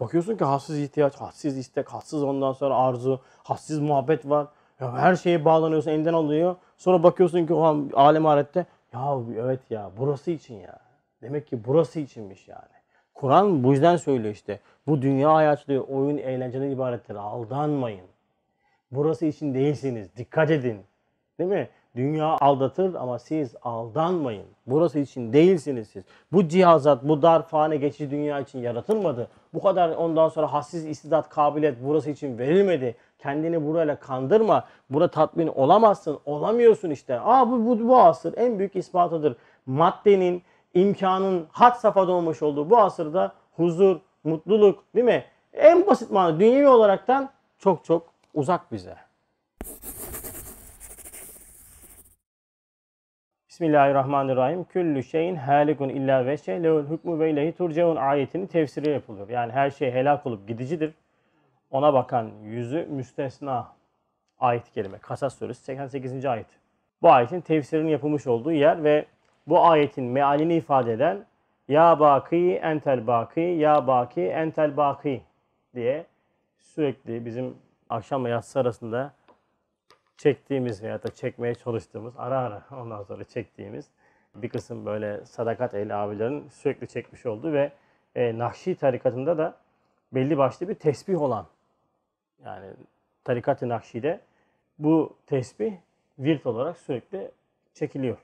Bakıyorsun ki hassiz ihtiyaç, hassiz istek, hassiz ondan sonra arzu, hassiz muhabbet var. Ya her şeye bağlanıyorsun, elinden alıyor. Sonra bakıyorsun ki o alem ahirette ya evet ya burası için ya. Demek ki burası içinmiş yani. Kur'an bu yüzden söylüyor işte. Bu dünya hayatı oyun, eğlenceden ibarettir. Aldanmayın. Burası için değilsiniz. Dikkat edin. Değil mi? Dünya aldatır ama siz aldanmayın. Burası için değilsiniz siz. Bu cihazat, bu darfane geçici dünya için yaratılmadı. Bu kadar ondan sonra hassiz istidat, kabiliyet burası için verilmedi. Kendini burayla kandırma. Bura tatmin olamazsın. Olamıyorsun işte. Aa bu, bu, bu asır en büyük ispatıdır. Maddenin, imkanın hat safhada olmuş olduğu bu asırda huzur, mutluluk değil mi? En basit manada dünyevi olaraktan çok çok uzak bize. Bismillahirrahmanirrahim. Küllü şeyin halikun illa ve şey lehul hükmü ve ilehi turcaun ayetinin tefsiri yapılıyor. Yani her şey helak olup gidicidir. Ona bakan yüzü müstesna ayet kelime. Kasas suresi 88. ayet. Bu ayetin tefsirinin yapılmış olduğu yer ve bu ayetin mealini ifade eden Ya baki entel baki, ya baki entel baki diye sürekli bizim akşam ve yatsı arasında çektiğimiz veya da çekmeye çalıştığımız, ara ara ondan sonra çektiğimiz bir kısım böyle sadakat ehli abilerin sürekli çekmiş olduğu ve e, Nahşi tarikatında da belli başlı bir tesbih olan yani tarikat-ı Nahşi'de bu tesbih virt olarak sürekli çekiliyor.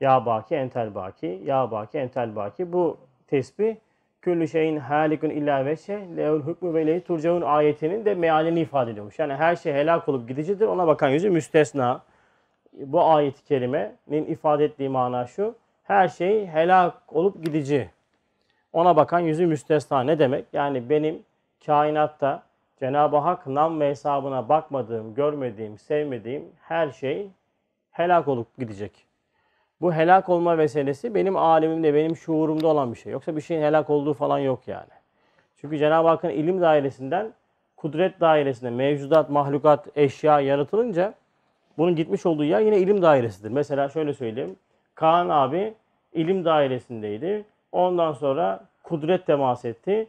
Ya baki entel baki, ya baki entel baki bu tesbih küllü şeyin halikun illa veşe lehul hükmü ve lehi turcaun ayetinin de mealini ifade ediyormuş. Yani her şey helak olup gidicidir. Ona bakan yüzü müstesna. Bu ayet-i kerimenin ifade ettiği mana şu. Her şey helak olup gidici. Ona bakan yüzü müstesna. Ne demek? Yani benim kainatta Cenab-ı Hak nam ve hesabına bakmadığım, görmediğim, sevmediğim her şey helak olup gidecek. Bu helak olma meselesi benim alemimde, benim şuurumda olan bir şey. Yoksa bir şeyin helak olduğu falan yok yani. Çünkü Cenab-ı Hakk'ın ilim dairesinden kudret dairesine mevcudat, mahlukat, eşya yaratılınca bunun gitmiş olduğu yer yine ilim dairesidir. Mesela şöyle söyleyeyim. Kaan abi ilim dairesindeydi. Ondan sonra kudret temas etti.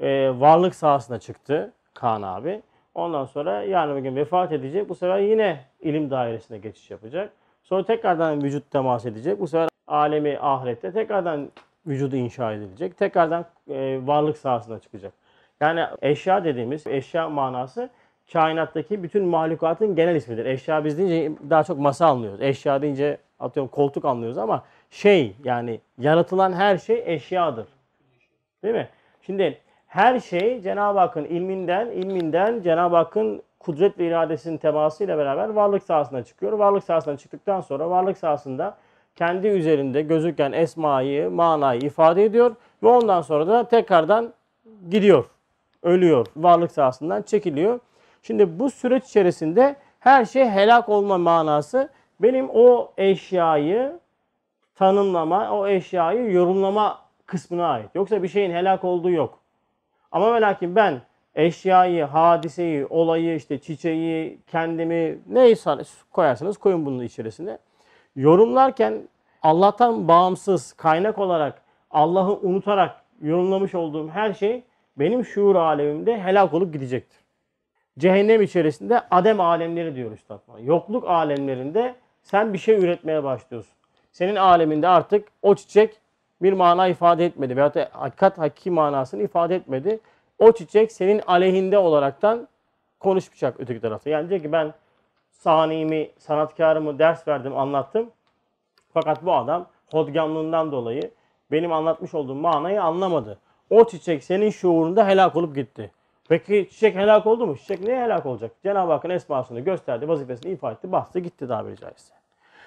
Ee, varlık sahasına çıktı Kaan abi. Ondan sonra yani bugün vefat edecek. Bu sefer yine ilim dairesine geçiş yapacak. Sonra tekrardan vücut temas edecek. Bu sefer alemi ahirette tekrardan vücudu inşa edilecek. Tekrardan e, varlık sahasına çıkacak. Yani eşya dediğimiz eşya manası kainattaki bütün mahlukatın genel ismidir. Eşya biz deyince daha çok masa anlıyoruz. Eşya deyince atıyorum koltuk anlıyoruz ama şey yani yaratılan her şey eşyadır. Değil mi? Şimdi her şey Cenab-ı Hakk'ın ilminden, ilminden Cenab-ı Hakk'ın kudret ve iradesinin temasıyla beraber varlık sahasına çıkıyor. Varlık sahasına çıktıktan sonra varlık sahasında kendi üzerinde gözüken esmayı, manayı ifade ediyor ve ondan sonra da tekrardan gidiyor, ölüyor, varlık sahasından çekiliyor. Şimdi bu süreç içerisinde her şey helak olma manası benim o eşyayı tanımlama, o eşyayı yorumlama kısmına ait. Yoksa bir şeyin helak olduğu yok. Ama ve lakin ben eşyayı, hadiseyi, olayı, işte çiçeği, kendimi neyse koyarsanız koyun bunun içerisine. Yorumlarken Allah'tan bağımsız kaynak olarak Allah'ı unutarak yorumlamış olduğum her şey benim şuur alemimde helak olup gidecektir. Cehennem içerisinde adem alemleri diyor Üstad Yokluk alemlerinde sen bir şey üretmeye başlıyorsun. Senin aleminde artık o çiçek bir mana ifade etmedi veyahut da hakikat hakiki manasını ifade etmedi o çiçek senin aleyhinde olaraktan konuşmayacak öteki tarafta. Yani diyecek ki ben sanimi, sanatkarımı ders verdim, anlattım. Fakat bu adam hodgamlığından dolayı benim anlatmış olduğum manayı anlamadı. O çiçek senin şuurunda helak olup gitti. Peki çiçek helak oldu mu? Çiçek niye helak olacak? Cenab-ı Hakk'ın esmasını gösterdi, vazifesini ifa etti, bastı gitti tabiri caizse.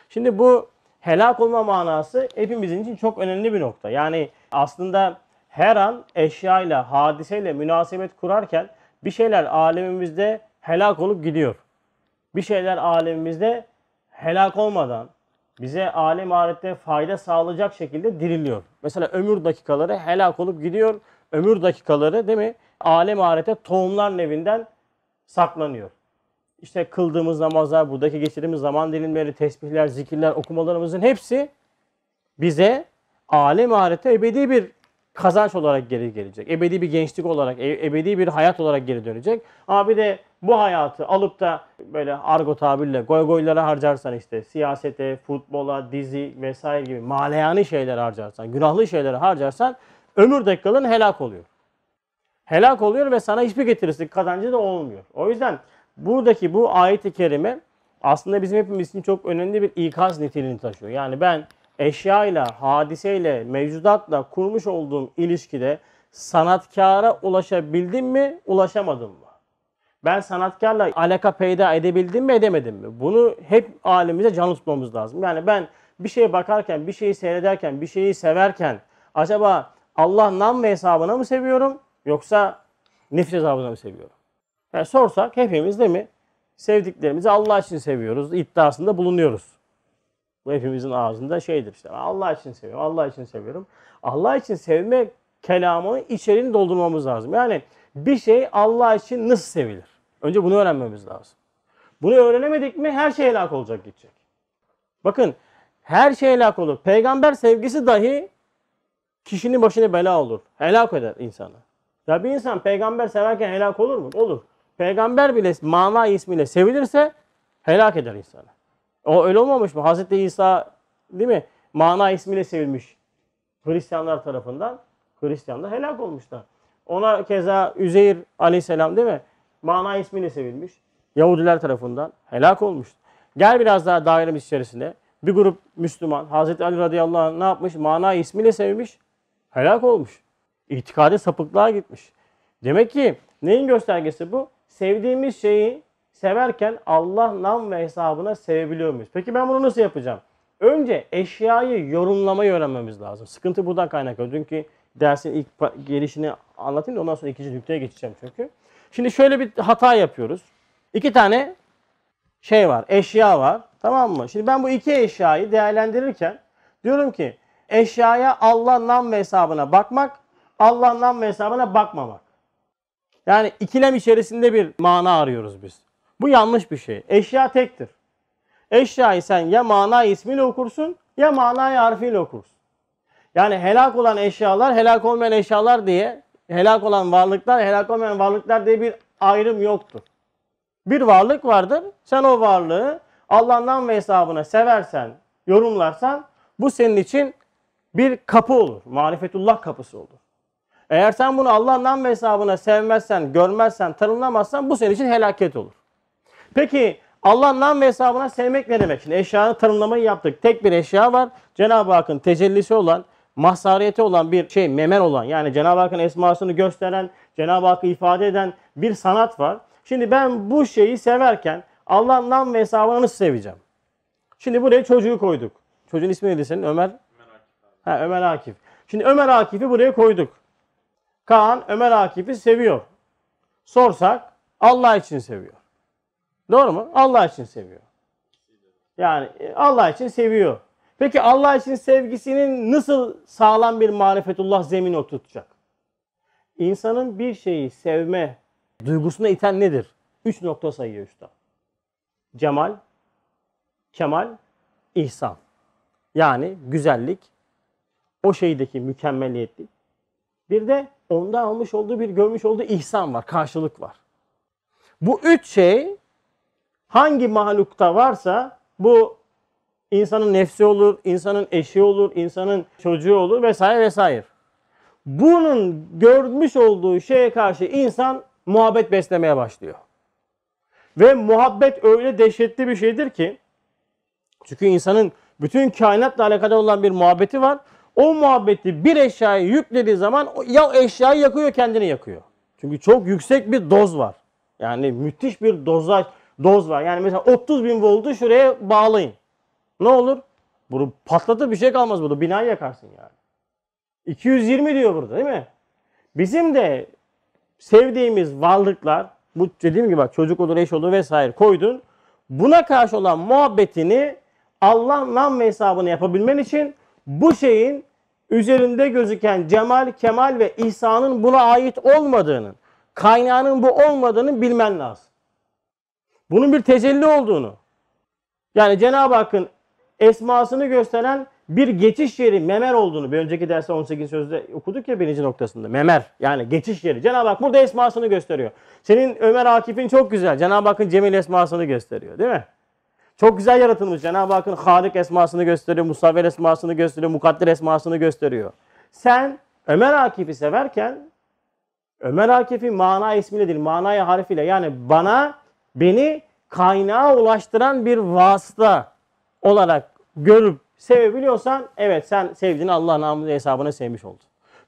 Şimdi bu helak olma manası hepimizin için çok önemli bir nokta. Yani aslında her an eşyayla, hadiseyle münasebet kurarken bir şeyler alemimizde helak olup gidiyor. Bir şeyler alemimizde helak olmadan bize alem ahirette fayda sağlayacak şekilde diriliyor. Mesela ömür dakikaları helak olup gidiyor. Ömür dakikaları değil mi? Alem ahirete tohumlar nevinden saklanıyor. İşte kıldığımız namazlar, buradaki geçirdiğimiz zaman dilimleri, tesbihler, zikirler, okumalarımızın hepsi bize alem ahirete ebedi bir kazanç olarak geri gelecek. Ebedi bir gençlik olarak, e, ebedi bir hayat olarak geri dönecek. Ama bir de bu hayatı alıp da böyle argo tabirle goygoylara harcarsan işte siyasete, futbola, dizi vesaire gibi maleyani şeyler harcarsan, günahlı şeyleri harcarsan ömür dakikalığın helak oluyor. Helak oluyor ve sana hiçbir getirisi kazancı da olmuyor. O yüzden buradaki bu ayet-i kerime aslında bizim hepimiz için çok önemli bir ikaz niteliğini taşıyor. Yani ben eşyayla, hadiseyle, mevcudatla kurmuş olduğum ilişkide sanatkara ulaşabildim mi, ulaşamadım mı? Ben sanatkarla alaka peyda edebildim mi, edemedim mi? Bunu hep halimize can tutmamız lazım. Yani ben bir şeye bakarken, bir şeyi seyrederken, bir şeyi severken acaba Allah nam ve hesabına mı seviyorum yoksa nefret hesabına mı seviyorum? Yani sorsak hepimiz değil mi? Sevdiklerimizi Allah için seviyoruz iddiasında bulunuyoruz. Bu hepimizin ağzında şeydir işte. Allah için seviyorum, Allah için seviyorum. Allah için sevme kelamını içeriğini doldurmamız lazım. Yani bir şey Allah için nasıl sevilir? Önce bunu öğrenmemiz lazım. Bunu öğrenemedik mi her şey helak olacak gidecek. Bakın her şey helak olur. Peygamber sevgisi dahi kişinin başına bela olur. Helak eder insanı. Ya bir insan peygamber severken helak olur mu? Olur. Peygamber bile mana ismiyle sevilirse helak eder insanı. O öyle olmamış mı? Hazreti İsa değil mi? Mana ismiyle sevilmiş. Hristiyanlar tarafından. Hristiyanlar helak olmuşlar. Ona keza Üzeyir aleyhisselam değil mi? Mana ismiyle sevilmiş. Yahudiler tarafından helak olmuş. Gel biraz daha dairemiz içerisinde. Bir grup Müslüman Hazreti Ali radıyallahu anh ne yapmış? Mana ismiyle sevilmiş Helak olmuş. İtikadi sapıklığa gitmiş. Demek ki neyin göstergesi bu? Sevdiğimiz şeyi severken Allah nam ve hesabına sevebiliyor muyuz? Peki ben bunu nasıl yapacağım? Önce eşyayı yorumlamayı öğrenmemiz lazım. Sıkıntı buradan kaynaklı. Dünkü dersin ilk gelişini anlatayım da ondan sonra ikinci nükteye geçeceğim çünkü. Şimdi şöyle bir hata yapıyoruz. İki tane şey var, eşya var. Tamam mı? Şimdi ben bu iki eşyayı değerlendirirken diyorum ki eşyaya Allah nam ve hesabına bakmak, Allah nam ve hesabına bakmamak. Yani ikilem içerisinde bir mana arıyoruz biz. Bu yanlış bir şey. Eşya tektir. Eşyayı sen ya mana ismiyle okursun ya mana harfiyle okursun. Yani helak olan eşyalar, helak olmayan eşyalar diye, helak olan varlıklar, helak olmayan varlıklar diye bir ayrım yoktur. Bir varlık vardır. Sen o varlığı Allah'ından ve hesabına seversen, yorumlarsan bu senin için bir kapı olur. Marifetullah kapısı olur. Eğer sen bunu Allah'ın ve hesabına sevmezsen, görmezsen, tanımlamazsan bu senin için helaket olur. Peki Allah'ın nam ve hesabına sevmek ne demek? Şimdi eşyanın tanımlamayı yaptık. Tek bir eşya var. Cenab-ı Hakk'ın tecellisi olan, mahsariyeti olan bir şey, memel olan. Yani Cenab-ı Hakk'ın esmasını gösteren, Cenab-ı Hakk'ı ifade eden bir sanat var. Şimdi ben bu şeyi severken Allah'ın nam ve hesabını nasıl seveceğim? Şimdi buraya çocuğu koyduk. Çocuğun ismi neydi senin? Ömer? Ömer Akif. Ha, Ömer Akif. Şimdi Ömer Akif'i buraya koyduk. Kaan Ömer Akif'i seviyor. Sorsak Allah için seviyor. Doğru mu? Allah için seviyor. Yani e, Allah için seviyor. Peki Allah için sevgisinin nasıl sağlam bir marifetullah zemini oturtacak? İnsanın bir şeyi sevme duygusuna iten nedir? Üç nokta sayıyor usta. Cemal, kemal, ihsan. Yani güzellik, o şeydeki mükemmeliyetlik. Bir de onda almış olduğu bir görmüş olduğu ihsan var, karşılık var. Bu üç şey hangi mahlukta varsa bu insanın nefsi olur, insanın eşi olur, insanın çocuğu olur vesaire vesaire. Bunun görmüş olduğu şeye karşı insan muhabbet beslemeye başlıyor. Ve muhabbet öyle dehşetli bir şeydir ki çünkü insanın bütün kainatla alakalı olan bir muhabbeti var. O muhabbeti bir eşyaya yüklediği zaman ya eşyayı yakıyor kendini yakıyor. Çünkü çok yüksek bir doz var. Yani müthiş bir dozaj doz var. Yani mesela 30 bin voltu şuraya bağlayın. Ne olur? Bunu patlatır bir şey kalmaz burada. Binayı yakarsın yani. 220 diyor burada değil mi? Bizim de sevdiğimiz varlıklar bu dediğim gibi bak çocuk olur, eş olur vesaire koydun. Buna karşı olan muhabbetini Allah nam ve hesabını yapabilmen için bu şeyin üzerinde gözüken cemal, kemal ve ihsanın buna ait olmadığını, kaynağının bu olmadığını bilmen lazım. Bunun bir tecelli olduğunu. Yani Cenab-ı Hakk'ın esmasını gösteren bir geçiş yeri memer olduğunu bir önceki derste 18 sözde okuduk ya birinci noktasında. Memer yani geçiş yeri. Cenab-ı Hak burada esmasını gösteriyor. Senin Ömer Akif'in çok güzel. Cenab-ı Hakk'ın Cemil esmasını gösteriyor değil mi? Çok güzel yaratılmış. Cenab-ı Hakk'ın Halik esmasını gösteriyor. Musavver esmasını gösteriyor. Mukadder esmasını gösteriyor. Sen Ömer Akif'i severken Ömer Akif'i mana ismiyle değil, manaya harfiyle yani bana beni kaynağa ulaştıran bir vasıta olarak görüp sevebiliyorsan evet sen sevdiğini Allah namını hesabına sevmiş oldun.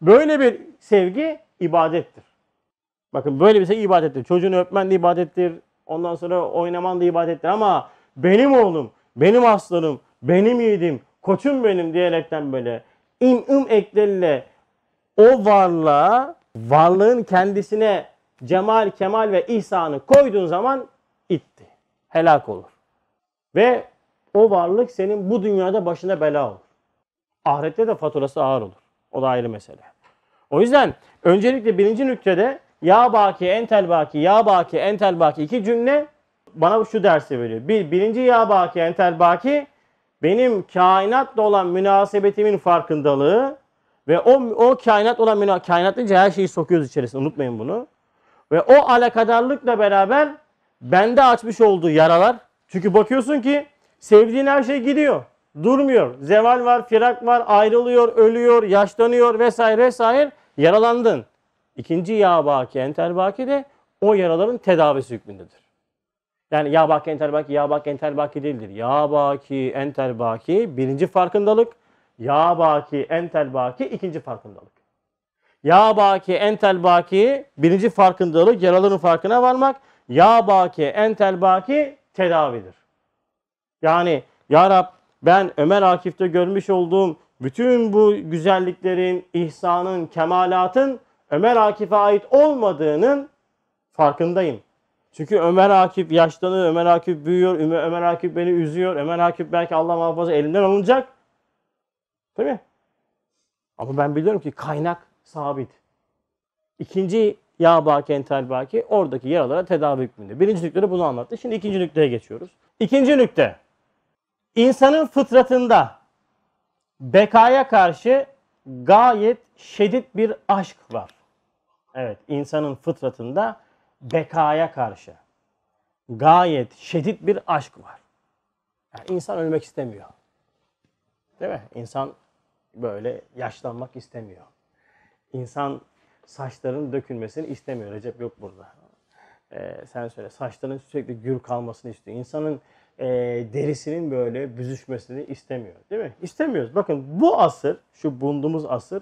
Böyle bir sevgi ibadettir. Bakın böyle bir sevgi ibadettir. Çocuğunu öpmen de ibadettir. Ondan sonra oynaman da ibadettir ama benim oğlum, benim aslanım, benim yiğidim, koçum benim diyerekten böyle im im ekleriyle o varlığa, varlığın kendisine cemal, kemal ve ihsanı koyduğun zaman itti. Helak olur. Ve o varlık senin bu dünyada başına bela olur. Ahirette de faturası ağır olur. O da ayrı mesele. O yüzden öncelikle birinci nüktede ya baki entel baki ya baki entel baki iki cümle bana şu dersi veriyor. Bir, birinci ya baki entel baki benim kainatla olan münasebetimin farkındalığı ve o o kainat olan münasebet kainat her şeyi sokuyoruz içerisine unutmayın bunu. Ve o alakadarlıkla beraber bende açmış olduğu yaralar. Çünkü bakıyorsun ki sevdiğin her şey gidiyor. Durmuyor. Zeval var, firak var, ayrılıyor, ölüyor, yaşlanıyor vesaire vesaire. Yaralandın. İkinci ya baki entel baki de o yaraların tedavisi hükmündedir. Yani ya baki entel baki, ya baki entel baki değildir. Ya baki entel baki birinci farkındalık. Ya baki entel baki ikinci farkındalık. Ya baki entel baki birinci farkındalık yaraların farkına varmak. Ya baki entel baki tedavidir. Yani Ya Rab ben Ömer Akif'te görmüş olduğum bütün bu güzelliklerin, ihsanın, kemalatın Ömer Akif'e ait olmadığının farkındayım. Çünkü Ömer Akif yaşlanıyor, Ömer Akif büyüyor, Ömer Akif beni üzüyor, Ömer Akif belki Allah muhafaza elimden alınacak. Değil mi? Ama ben biliyorum ki kaynak sabit. İkinci yağ baki, entel baki oradaki yaralara tedavi hükmünde. Birinci nüktede bunu anlattı. Şimdi ikinci nükteye geçiyoruz. İkinci nükte. İnsanın fıtratında bekaya karşı gayet şiddet bir aşk var. Evet, insanın fıtratında bekaya karşı gayet şiddet bir aşk var. Yani insan ölmek istemiyor. Değil mi? İnsan böyle yaşlanmak istemiyor. İnsan saçların dökülmesini istemiyor. Recep yok burada. Ee, sen söyle. Saçların sürekli gür kalmasını istiyor. İnsanın e, derisinin böyle büzüşmesini istemiyor. Değil mi? İstemiyoruz. Bakın bu asır, şu bulunduğumuz asır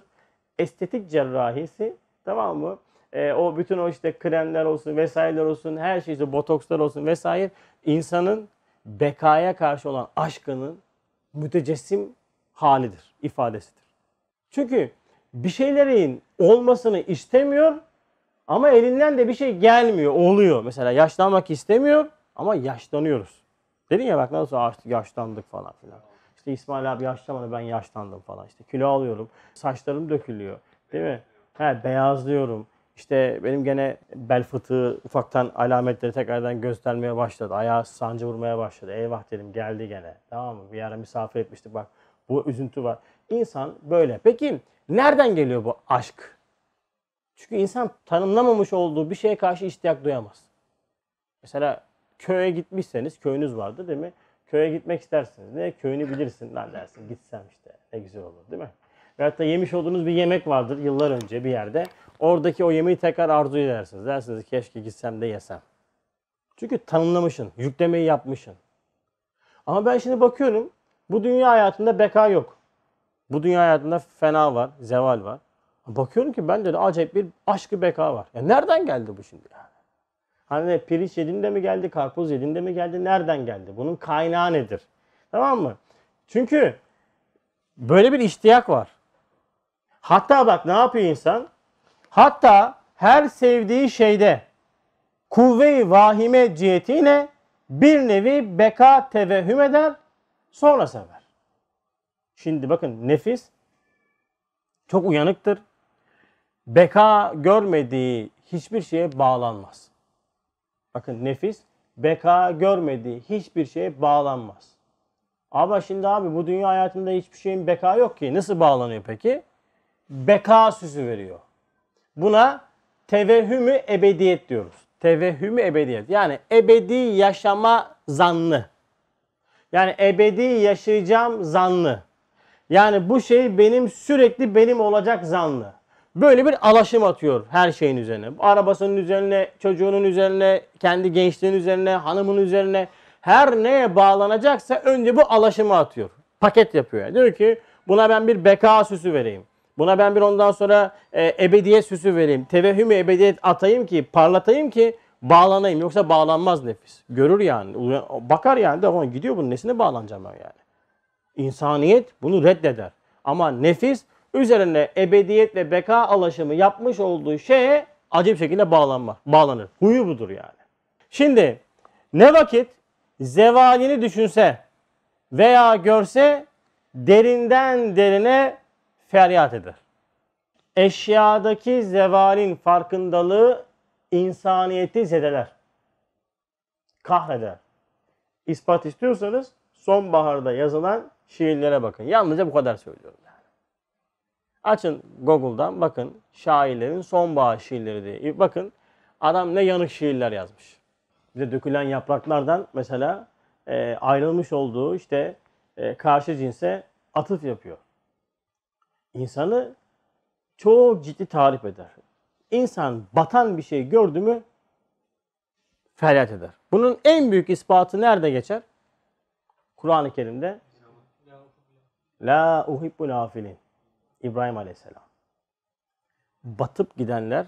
estetik cerrahisi tamam mı? E, o bütün o işte kremler olsun vesaireler olsun her şey işte botokslar olsun vesaire insanın bekaya karşı olan aşkının mütecessim halidir, ifadesidir. Çünkü bir şeylerin olmasını istemiyor ama elinden de bir şey gelmiyor, oluyor. Mesela yaşlanmak istemiyor ama yaşlanıyoruz. Dedin ya bak nasıl yaşlandık falan filan. İşte İsmail abi yaşlanmadı ben yaşlandım falan. İşte kilo alıyorum, saçlarım dökülüyor. Değil mi? He beyazlıyorum. İşte benim gene bel fıtığı ufaktan alametleri tekrardan göstermeye başladı. Ayağı sancı vurmaya başladı. Eyvah dedim geldi gene. Tamam mı? Bir ara misafir etmiştik bak. Bu üzüntü var. İnsan böyle. Peki Nereden geliyor bu aşk? Çünkü insan tanımlamamış olduğu bir şeye karşı iştiyak duyamaz. Mesela köye gitmişseniz köyünüz vardı değil mi? Köye gitmek istersiniz. Ne? Köyünü bilirsin. Lan dersin gitsem işte ne güzel olur değil mi? Veyahut da yemiş olduğunuz bir yemek vardır yıllar önce bir yerde. Oradaki o yemeği tekrar arzu edersiniz. Dersiniz keşke gitsem de yesem. Çünkü tanımlamışsın, yüklemeyi yapmışsın. Ama ben şimdi bakıyorum bu dünya hayatında beka yok. Bu dünya hayatında fena var, zeval var. Bakıyorum ki bende de acayip bir aşkı beka var. Ya nereden geldi bu şimdi yani? Hani pirinç yediğinde mi geldi, karpuz yediğinde mi geldi, nereden geldi? Bunun kaynağı nedir? Tamam mı? Çünkü böyle bir iştiyak var. Hatta bak ne yapıyor insan? Hatta her sevdiği şeyde kuvve-i vahime cihetiyle bir nevi beka tevehhüm eder, sonra sever. Şimdi bakın nefis çok uyanıktır. Beka görmediği hiçbir şeye bağlanmaz. Bakın nefis beka görmediği hiçbir şeye bağlanmaz. Ama şimdi abi bu dünya hayatında hiçbir şeyin beka yok ki. Nasıl bağlanıyor peki? Beka süsü veriyor. Buna tevehhümü ebediyet diyoruz. Tevehhümü ebediyet. Yani ebedi yaşama zanlı. Yani ebedi yaşayacağım zanlı. Yani bu şey benim sürekli benim olacak zanlı. Böyle bir alaşım atıyor her şeyin üzerine. Arabasının üzerine, çocuğunun üzerine, kendi gençliğinin üzerine, hanımın üzerine. Her neye bağlanacaksa önce bu alaşımı atıyor. Paket yapıyor. Yani. Diyor ki buna ben bir beka süsü vereyim. Buna ben bir ondan sonra e, ebediyet süsü vereyim. Tevehhümü ebediyet atayım ki, parlatayım ki bağlanayım. Yoksa bağlanmaz nefis. Görür yani. Bakar yani de gidiyor bunun nesine bağlanacağım ben yani. İnsaniyet bunu reddeder. Ama nefis üzerine ebediyet ve beka alaşımı yapmış olduğu şeye acı şekilde bağlanma, bağlanır. Huyu budur yani. Şimdi ne vakit zevalini düşünse veya görse derinden derine feryat eder. Eşyadaki zevalin farkındalığı insaniyeti zedeler. Kahreder. İspat istiyorsanız sonbaharda yazılan şiirlere bakın. Yalnızca bu kadar söylüyorum. Yani. Açın Google'dan bakın şairlerin sonbahar şiirleri diye. E, bakın adam ne yanık şiirler yazmış. Bize dökülen yapraklardan mesela e, ayrılmış olduğu işte e, karşı cinse atıf yapıyor. İnsanı çok ciddi tarif eder. İnsan batan bir şey gördü mü feryat eder. Bunun en büyük ispatı nerede geçer? Kur'an-ı Kerim'de La uhibbul afilin. İbrahim Aleyhisselam. Batıp gidenler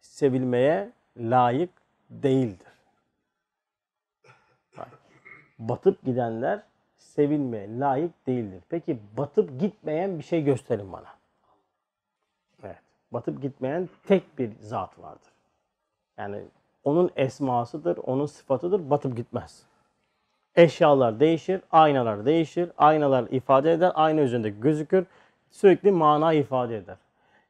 sevilmeye layık değildir. Batıp gidenler sevilmeye layık değildir. Peki batıp gitmeyen bir şey gösterin bana. Evet. Batıp gitmeyen tek bir zat vardır. Yani onun esmasıdır, onun sıfatıdır, batıp gitmez. Eşyalar değişir, aynalar değişir, aynalar ifade eder, ayna üzerinde gözükür, sürekli mana ifade eder.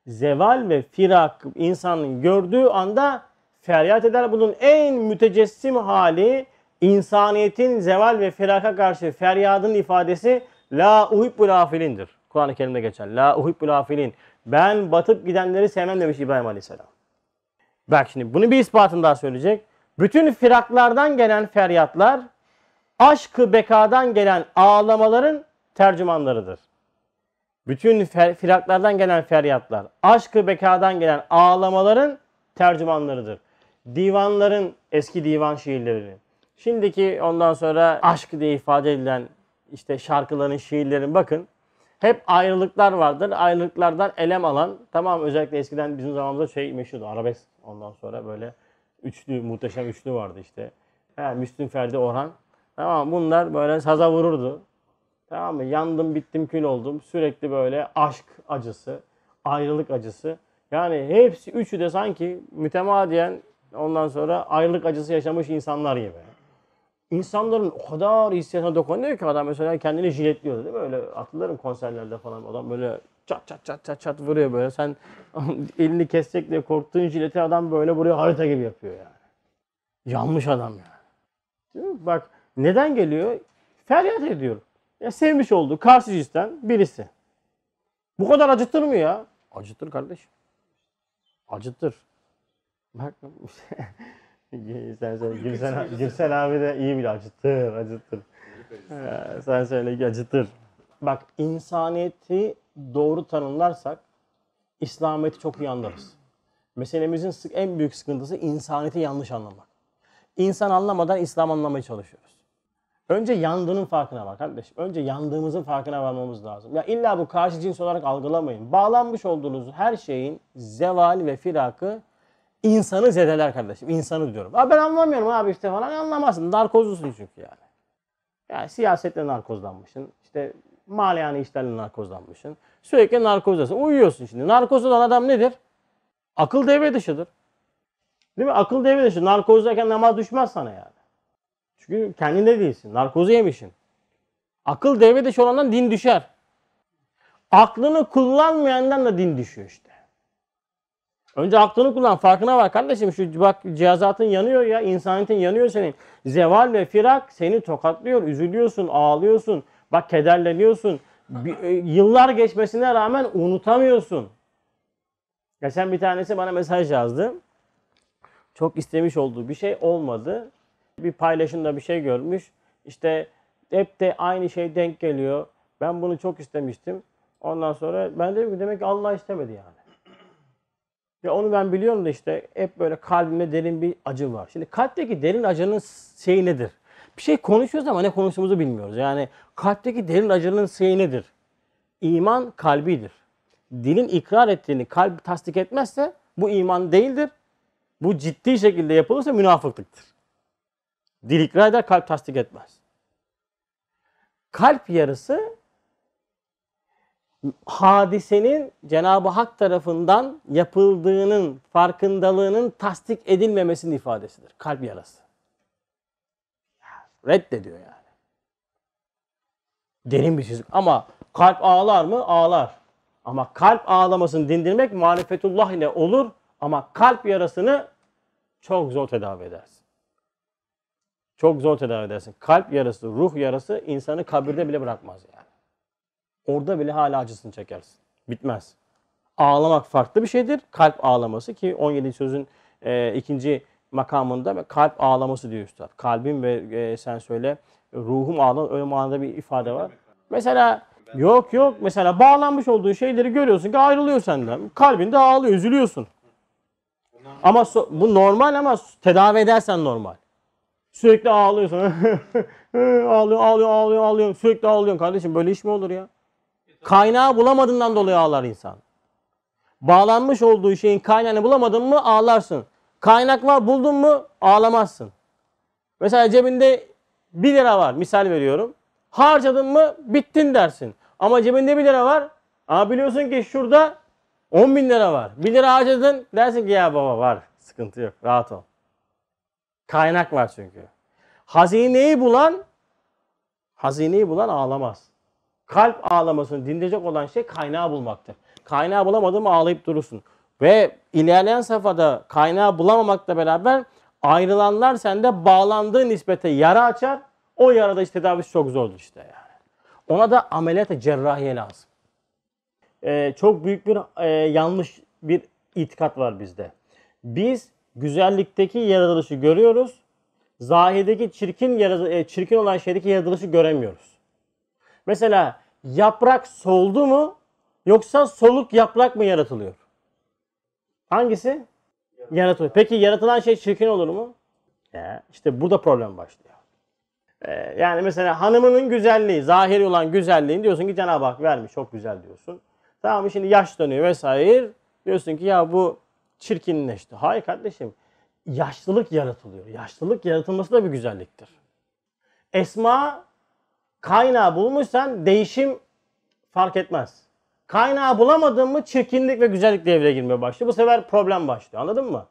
Zeval ve firak insanın gördüğü anda feryat eder. Bunun en mütecessim hali insaniyetin zeval ve firaka karşı feryadın ifadesi la uhibbul afilindir. Kur'an-ı Kerim'de geçer. La uhibbul afilin. Ben batıp gidenleri sevmem demiş İbrahim Aleyhisselam. Bak şimdi bunu bir ispatını daha söyleyecek. Bütün firaklardan gelen feryatlar aşkı bekadan gelen ağlamaların tercümanlarıdır. Bütün fer, firaklardan gelen feryatlar, aşkı bekadan gelen ağlamaların tercümanlarıdır. Divanların eski divan şiirlerini, şimdiki ondan sonra aşk diye ifade edilen işte şarkıların, şiirlerin bakın hep ayrılıklar vardır. Ayrılıklardan elem alan tamam özellikle eskiden bizim zamanımızda şey meşhurdu arabesk ondan sonra böyle üçlü muhteşem üçlü vardı işte. He, Müslüm Ferdi Orhan Tamam bunlar böyle saza vururdu. Tamam mı? Yandım bittim kül oldum. Sürekli böyle aşk acısı, ayrılık acısı. Yani hepsi üçü de sanki mütemadiyen ondan sonra ayrılık acısı yaşamış insanlar gibi. İnsanların o kadar hissiyatına dokunuyor ki adam mesela kendini jiletliyor değil mi? böyle atlıların konserlerde falan adam böyle çat çat çat çat çat vuruyor böyle. Sen elini kesecek diye korktuğun jileti adam böyle buraya harita gibi yapıyor yani. Yanmış adam yani. Değil mi? Bak neden geliyor? Feryat ediyor. Ya sevmiş olduğu karşı cinsten birisi. Bu kadar acıtır mı ya? Acıtır kardeş. Acıtır. Bak sen söyle. Gülsen, Gülsen abi de iyi bir acıtır, acıtır. Ee, sen söyle ki acıtır. Bak insaniyeti doğru tanımlarsak İslamiyet'i çok iyi anlarız. Meselemizin sık, en büyük sıkıntısı insaniyeti yanlış anlamak. İnsan anlamadan İslam anlamaya çalışıyoruz. Önce yandığının farkına var kardeşim. Önce yandığımızın farkına varmamız lazım. Ya illa bu karşı cins olarak algılamayın. Bağlanmış olduğunuz her şeyin zeval ve firakı insanı zedeler kardeşim. İnsanı diyorum. Aa ben anlamıyorum abi işte falan anlamazsın. Narkozlusun çünkü yani. Yani siyasetle narkozlanmışsın. İşte yani işlerle narkozlanmışsın. Sürekli narkozlasın. Uyuyorsun şimdi. Narkoz olan adam nedir? Akıl devre dışıdır. Değil mi? Akıl devre dışı. Narkozdayken namaz düşmez sana yani. Çünkü kendinde değilsin. Narkozu yemişsin. Akıl devre dışı olandan din düşer. Aklını kullanmayandan da din düşüyor işte. Önce aklını kullan. Farkına var kardeşim. Şu bak cihazatın yanıyor ya. insaniyetin yanıyor senin. Zeval ve firak seni tokatlıyor. Üzülüyorsun, ağlıyorsun. Bak kederleniyorsun. Bir, e, yıllar geçmesine rağmen unutamıyorsun. Geçen bir tanesi bana mesaj yazdı. Çok istemiş olduğu bir şey olmadı bir paylaşımda bir şey görmüş. İşte hep de aynı şey denk geliyor. Ben bunu çok istemiştim. Ondan sonra ben dedim ki demek ki Allah istemedi yani. Ya onu ben biliyorum da işte hep böyle kalbimde derin bir acı var. Şimdi kalpteki derin acının şeyi nedir? Bir şey konuşuyoruz ama ne konuştuğumuzu bilmiyoruz. Yani kalpteki derin acının şeyi nedir? İman kalbidir. Dilin ikrar ettiğini kalp tasdik etmezse bu iman değildir. Bu ciddi şekilde yapılırsa münafıklıktır. Dil ikna eder, kalp tasdik etmez. Kalp yarısı hadisenin Cenab-ı Hak tarafından yapıldığının, farkındalığının tasdik edilmemesinin ifadesidir. Kalp yarası. Reddediyor yani. Derin bir çizik. Ama kalp ağlar mı? Ağlar. Ama kalp ağlamasını dindirmek marifetullah ile olur. Ama kalp yarasını çok zor tedavi edersin. Çok zor tedavi edersin. Kalp yarası, ruh yarası insanı kabirde bile bırakmaz yani. Orada bile hala acısını çekersin. Bitmez. Ağlamak farklı bir şeydir. Kalp ağlaması ki 17. sözün e, ikinci makamında kalp ağlaması diyor üstad. Kalbim ve e, sen söyle ruhum ağlan öyle manada bir ifade var. Mesela yok yok mesela bağlanmış olduğun şeyleri görüyorsun ki ayrılıyor senden. Kalbinde ağlıyor, üzülüyorsun. Ama so, bu normal ama tedavi edersen normal. Sürekli ağlıyorsun. ağlıyor, ağlıyor, ağlıyor, ağlıyor. Sürekli ağlıyorsun kardeşim. Böyle iş mi olur ya? Kaynağı bulamadığından dolayı ağlar insan. Bağlanmış olduğu şeyin kaynağını bulamadın mı ağlarsın. Kaynak var buldun mu ağlamazsın. Mesela cebinde 1 lira var misal veriyorum. Harcadın mı bittin dersin. Ama cebinde 1 lira var. Ama biliyorsun ki şurada 10 bin lira var. 1 lira harcadın dersin ki ya baba var sıkıntı yok rahat ol. Kaynak var çünkü. Hazineyi bulan hazineyi bulan ağlamaz. Kalp ağlamasını dinleyecek olan şey kaynağı bulmaktır. Kaynağı bulamadığımı ağlayıp durursun. Ve ilerleyen safhada kaynağı bulamamakla beraber ayrılanlar sende bağlandığı nispete yara açar. O yarada işte tedavisi çok zordur işte yani. Ona da ameliyat cerrahiye lazım. Ee, çok büyük bir e, yanlış bir itikat var bizde. Biz güzellikteki yaratılışı görüyoruz. Zahirdeki çirkin e, çirkin olan şeydeki yaratılışı göremiyoruz. Mesela yaprak soldu mu yoksa soluk yaprak mı yaratılıyor? Hangisi? Yaratılıyor. Peki yaratılan şey çirkin olur mu? Ya, e, işte burada problem başlıyor. Ee, yani mesela hanımının güzelliği, zahiri olan güzelliğin diyorsun ki Cenab-ı Hak vermiş çok güzel diyorsun. Tamam şimdi yaş dönüyor vesaire. Diyorsun ki ya bu çirkinleşti. Hayır kardeşim. Yaşlılık yaratılıyor. Yaşlılık yaratılması da bir güzelliktir. Esma kaynağı bulmuşsan değişim fark etmez. Kaynağı bulamadın mı çirkinlik ve güzellik devreye girmeye başlıyor. Bu sefer problem başlıyor. Anladın mı?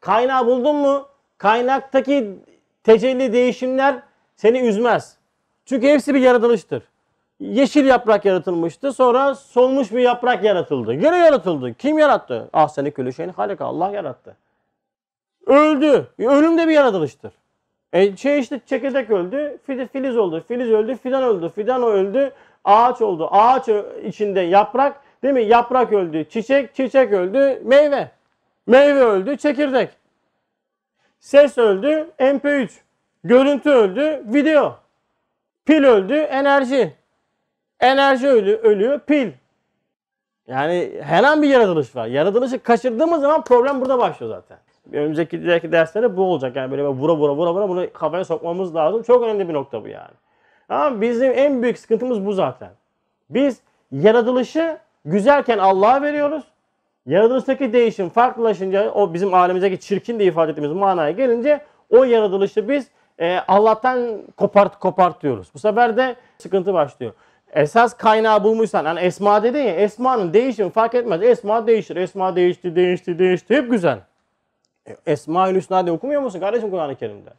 Kaynağı buldun mu kaynaktaki tecelli değişimler seni üzmez. Çünkü hepsi bir yaratılıştır yeşil yaprak yaratılmıştı. Sonra solmuş bir yaprak yaratıldı. yine yaratıldı. Kim yarattı? Ah seni külü şeyin, halika. Allah yarattı. Öldü. Ölüm de bir yaratılıştır. E şey işte çekirdek öldü, filiz oldu, filiz öldü, fidan öldü, fidan öldü, ağaç oldu, ağaç içinde yaprak, değil mi? Yaprak öldü, çiçek, çiçek öldü, meyve. Meyve öldü, çekirdek. Ses öldü, MP3. Görüntü öldü, video. Pil öldü, enerji enerji ölü, ölüyor, pil. Yani her an bir yaratılış var. Yaratılışı kaçırdığımız zaman problem burada başlıyor zaten. Önümüzdeki deki derslere bu olacak. Yani böyle vura vura vura vura bunu kafaya sokmamız lazım. Çok önemli bir nokta bu yani. Ama bizim en büyük sıkıntımız bu zaten. Biz yaratılışı güzelken Allah'a veriyoruz. Yaratılıştaki değişim farklılaşınca o bizim alemizdeki çirkin diye ifade ettiğimiz manaya gelince o yaratılışı biz e, Allah'tan kopart kopartıyoruz. Bu sefer de sıkıntı başlıyor. Esas kaynağı bulmuşsan hani Esma dedin ya Esma'nın değişimi fark etmez. Esma değişir. Esma değişti, değişti, değişti. Hep güzel. E, Esma-ül Hüsna diye okumuyor musun kardeşim Kur'an-ı Kerim'de?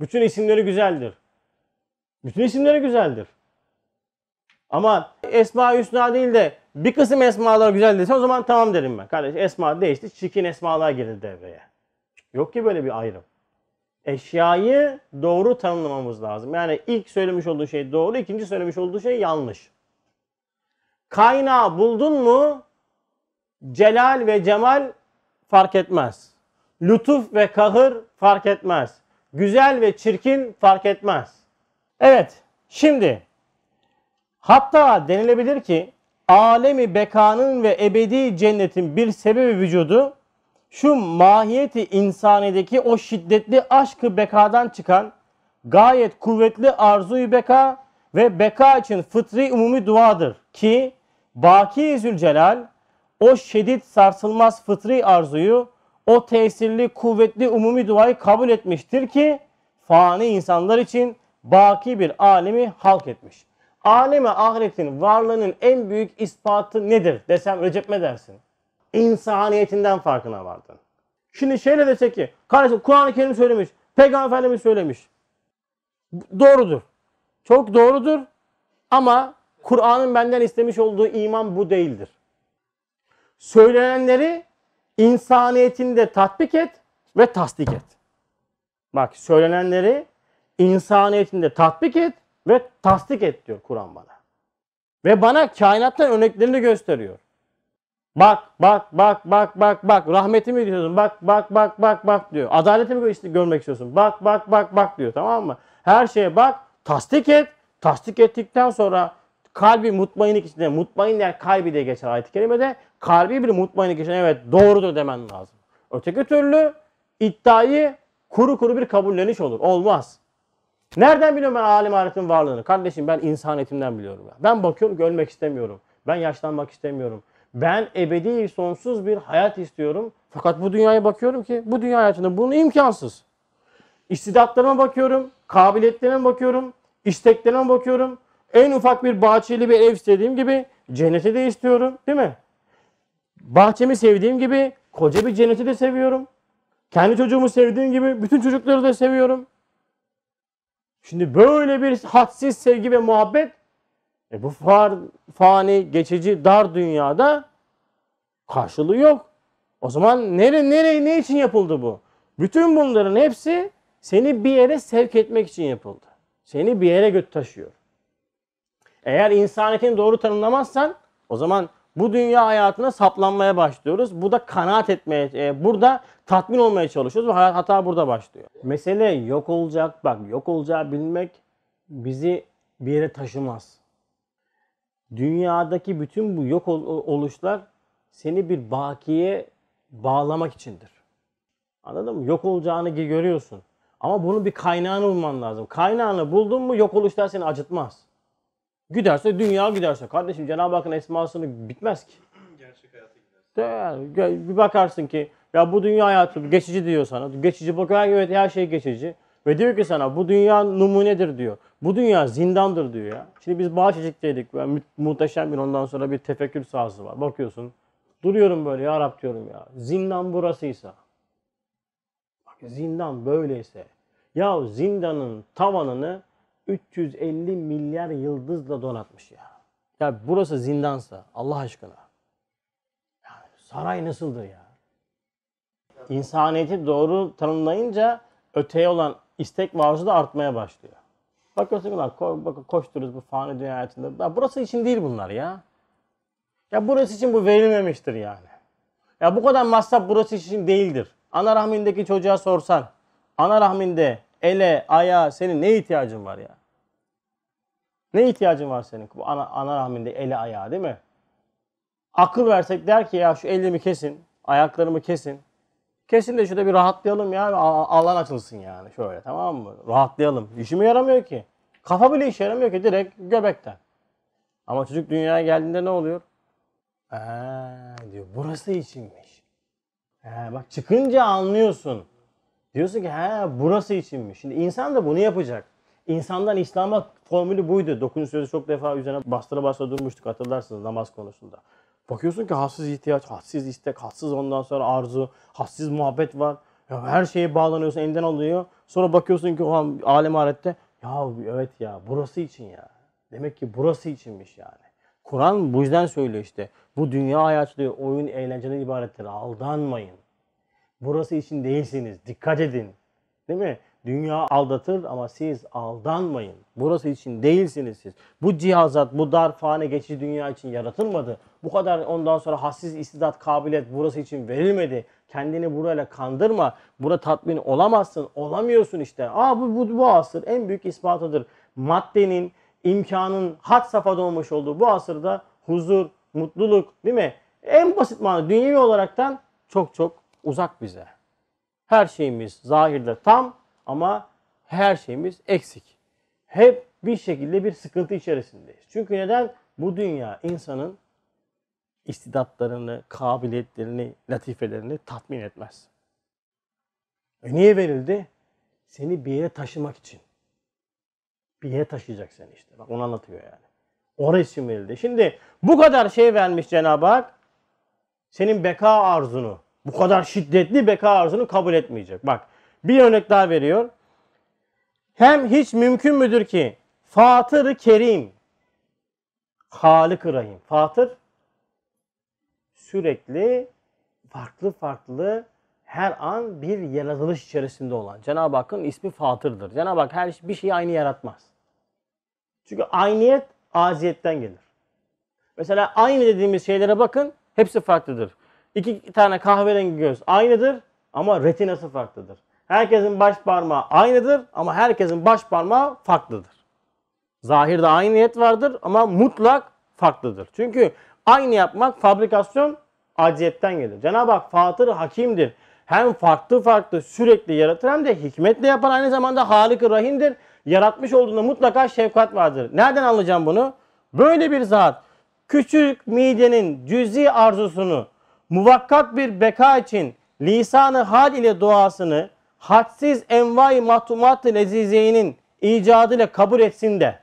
Bütün isimleri güzeldir. Bütün isimleri güzeldir. Ama Esma-ül Hüsna değil de bir kısım esmalar güzel dese o zaman tamam derim ben. Kardeş esma değişti. Çirkin esmalar gelir devreye. Yok ki böyle bir ayrım eşyayı doğru tanımlamamız lazım. Yani ilk söylemiş olduğu şey doğru, ikinci söylemiş olduğu şey yanlış. Kaynağı buldun mu celal ve cemal fark etmez. Lütuf ve kahır fark etmez. Güzel ve çirkin fark etmez. Evet, şimdi hatta denilebilir ki alemi bekanın ve ebedi cennetin bir sebebi vücudu şu mahiyeti insanideki o şiddetli aşkı bekadan çıkan gayet kuvvetli arzuyu beka ve beka için fıtri umumi duadır ki Baki Zülcelal o şiddet sarsılmaz fıtri arzuyu o tesirli kuvvetli umumi duayı kabul etmiştir ki fani insanlar için baki bir alemi halk etmiş. Alemi ahiretin varlığının en büyük ispatı nedir desem Recep mi dersin? insaniyetinden farkına vardın. Şimdi şöyle desek ki kardeşim Kur'an-ı Kerim söylemiş. Peygamber Efendimiz söylemiş. Doğrudur. Çok doğrudur. Ama Kur'an'ın benden istemiş olduğu iman bu değildir. Söylenenleri insaniyetinde tatbik et ve tasdik et. Bak söylenenleri insaniyetinde tatbik et ve tasdik et diyor Kur'an bana. Ve bana kainattan örneklerini gösteriyor. Bak, bak, bak, bak, bak, bak. Rahmeti mi istiyorsun? Bak, bak, bak, bak, bak diyor. Adaleti mi görmek istiyorsun? Bak, bak, bak, bak diyor. Tamam mı? Her şeye bak, tasdik et. Tasdik ettikten sonra kalbi mutmainlik içinde, mutmainler kalbi diye geçer ayet-i kerimede. Kalbi bir mutmainlik içinde evet doğrudur demen lazım. Öteki türlü iddiayı kuru kuru bir kabulleniş olur. Olmaz. Nereden biliyorum ben alim ahiretin varlığını? Kardeşim ben insan etimden biliyorum. Ben, ben bakıyorum ölmek istemiyorum. Ben yaşlanmak istemiyorum. Ben ebedi sonsuz bir hayat istiyorum. Fakat bu dünyaya bakıyorum ki bu dünya hayatında bunun imkansız. İstidatlarıma bakıyorum, kabiliyetlerime bakıyorum, isteklerime bakıyorum. En ufak bir bahçeli bir ev istediğim gibi cenneti de istiyorum değil mi? Bahçemi sevdiğim gibi koca bir cenneti de seviyorum. Kendi çocuğumu sevdiğim gibi bütün çocukları da seviyorum. Şimdi böyle bir hadsiz sevgi ve muhabbet e bu far, fani, geçici, dar dünyada karşılığı yok. O zaman nere, nereye, ne için yapıldı bu? Bütün bunların hepsi seni bir yere sevk etmek için yapıldı. Seni bir yere göt taşıyor. Eğer insaniyetini doğru tanımlamazsan o zaman bu dünya hayatına saplanmaya başlıyoruz. Bu da kanaat etmeye, e, burada tatmin olmaya çalışıyoruz ve hata burada başlıyor. Mesele yok olacak, bak yok olacağı bilmek bizi bir yere taşımaz dünyadaki bütün bu yok oluşlar seni bir bakiye bağlamak içindir. Anladın mı? Yok olacağını görüyorsun. Ama bunun bir kaynağını bulman lazım. Kaynağını buldun mu yok oluşlar seni acıtmaz. Giderse dünya giderse. Kardeşim Cenab-ı Hakk'ın esmasını bitmez ki. Gerçek hayatı giderse. Yani bir bakarsın ki ya bu dünya hayatı geçici diyor sana. Geçici bakar evet her şey geçici. Ve diyor ki sana bu dünya numunedir diyor. Bu dünya zindandır diyor ya. Şimdi biz Bahçecik'teydik. Yani mu muhteşem bir ondan sonra bir tefekkür sahası var. Bakıyorsun. Duruyorum böyle ya Rab diyorum ya. Zindan burasıysa. Bak zindan böyleyse. Ya zindanın tavanını 350 milyar yıldızla donatmış ya. Ya burası zindansa Allah aşkına. Yani saray nasıldır ya? İnsaniyeti doğru tanımlayınca öteye olan istek ve da artmaya başlıyor. Bakıyorsun ulan ko- koşturuz bu fani dünya hayatında. Ya burası için değil bunlar ya. Ya burası için bu verilmemiştir yani. Ya bu kadar masraf burası için değildir. Ana rahmindeki çocuğa sorsan. Ana rahminde ele, aya senin ne ihtiyacın var ya? Ne ihtiyacın var senin? Bu ana, ana rahminde ele, ayağa değil mi? Akıl versek der ki ya şu elimi kesin, ayaklarımı kesin. Kesin de şurada bir rahatlayalım ya. Alan açılsın yani şöyle tamam mı? Rahatlayalım. İşime yaramıyor ki. Kafa bile işe yaramıyor ki direkt göbekten. Ama çocuk dünyaya geldiğinde ne oluyor? Ha ee, diyor burası içinmiş. Ha, bak çıkınca anlıyorsun. Diyorsun ki ha burası içinmiş. Şimdi insan da bunu yapacak. İnsandan İslam'a formülü buydu. Dokuzuncu sözü çok defa üzerine bastıra bastıra durmuştuk hatırlarsınız namaz konusunda. Bakıyorsun ki hassiz ihtiyaç, hassiz istek, hassiz ondan sonra arzu, hassiz muhabbet var. Ya her şeye bağlanıyorsun, elinden alıyor. Sonra bakıyorsun ki o an alem ahirette ya evet ya burası için ya. Demek ki burası içinmiş yani. Kur'an bu yüzden söylüyor işte. Bu dünya hayatı oyun, eğlenceden ibarettir. Aldanmayın. Burası için değilsiniz. Dikkat edin. Değil mi? Dünya aldatır ama siz aldanmayın. Burası için değilsiniz siz. Bu cihazat, bu darfane geçici dünya için yaratılmadı. Bu kadar ondan sonra hassiz istidat, kabiliyet burası için verilmedi. Kendini burayla kandırma. Bura tatmin olamazsın. Olamıyorsun işte. Aa bu, bu, bu asır en büyük ispatıdır. Maddenin, imkanın hat safhada olmuş olduğu bu asırda huzur, mutluluk değil mi? En basit manada dünyevi olaraktan çok çok uzak bize. Her şeyimiz zahirde tam, ama her şeyimiz eksik. Hep bir şekilde bir sıkıntı içerisindeyiz. Çünkü neden? Bu dünya insanın istidatlarını, kabiliyetlerini, latifelerini tatmin etmez. E niye verildi? Seni bir yere taşımak için. Bir yere taşıyacak seni işte. Bak onu anlatıyor yani. Oraya için verildi. Şimdi bu kadar şey vermiş Cenab-ı Hak senin beka arzunu, bu kadar şiddetli beka arzunu kabul etmeyecek. Bak bir örnek daha veriyor. Hem hiç mümkün müdür ki Fatır-ı Kerim halık Rahim. Fatır sürekli farklı farklı her an bir yaratılış içerisinde olan. Cenab-ı Hakk'ın ismi Fatır'dır. Cenab-ı Hak her bir şeyi aynı yaratmaz. Çünkü ayniyet aziyetten gelir. Mesela aynı dediğimiz şeylere bakın hepsi farklıdır. İki tane kahverengi göz aynıdır ama retinası farklıdır. Herkesin baş parmağı aynıdır ama herkesin baş parmağı farklıdır. Zahirde aynı niyet vardır ama mutlak farklıdır. Çünkü aynı yapmak fabrikasyon aciyetten gelir. Cenab-ı Hak Fatır Hakim'dir. Hem farklı farklı sürekli yaratır hem de hikmetle yapar. Aynı zamanda halik Rahim'dir. Yaratmış olduğunda mutlaka şefkat vardır. Nereden alacağım bunu? Böyle bir zat küçük midenin cüzi arzusunu muvakkat bir beka için lisanı hal ile duasını hadsiz envai matumat-ı lezizeyinin icadıyla kabul etsin de